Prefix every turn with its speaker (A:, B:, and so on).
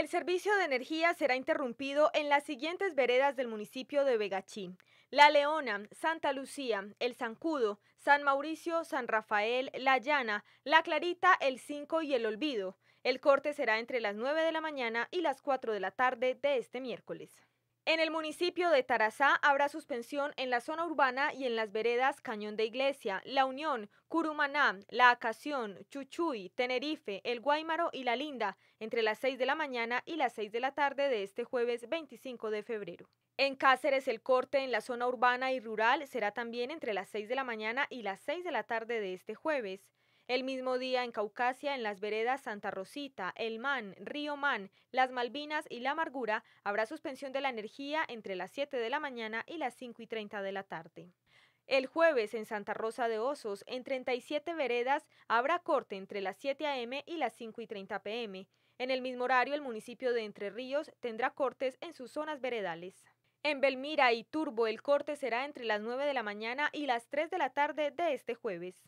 A: El servicio de energía será interrumpido en las siguientes veredas del municipio de Vegachí. La Leona, Santa Lucía, El Zancudo, San Mauricio, San Rafael, La Llana, La Clarita, El Cinco y El Olvido. El corte será entre las 9 de la mañana y las 4 de la tarde de este miércoles. En el municipio de Tarazá habrá suspensión en la zona urbana y en las veredas Cañón de Iglesia, La Unión, Curumaná, La Acación, Chuchuy, Tenerife, El Guaymaro y La Linda, entre las 6 de la mañana y las 6 de la tarde de este jueves 25 de febrero. En Cáceres el corte en la zona urbana y rural será también entre las 6 de la mañana y las 6 de la tarde de este jueves. El mismo día en Caucasia, en las veredas Santa Rosita, El Man, Río Man, Las Malvinas y La Amargura, habrá suspensión de la energía entre las 7 de la mañana y las 5 y 30 de la tarde. El jueves en Santa Rosa de Osos, en 37 veredas, habrá corte entre las 7 a.m. y las 5 y 30 p.m. En el mismo horario, el municipio de Entre Ríos tendrá cortes en sus zonas veredales. En Belmira y Turbo, el corte será entre las 9 de la mañana y las 3 de la tarde de este jueves.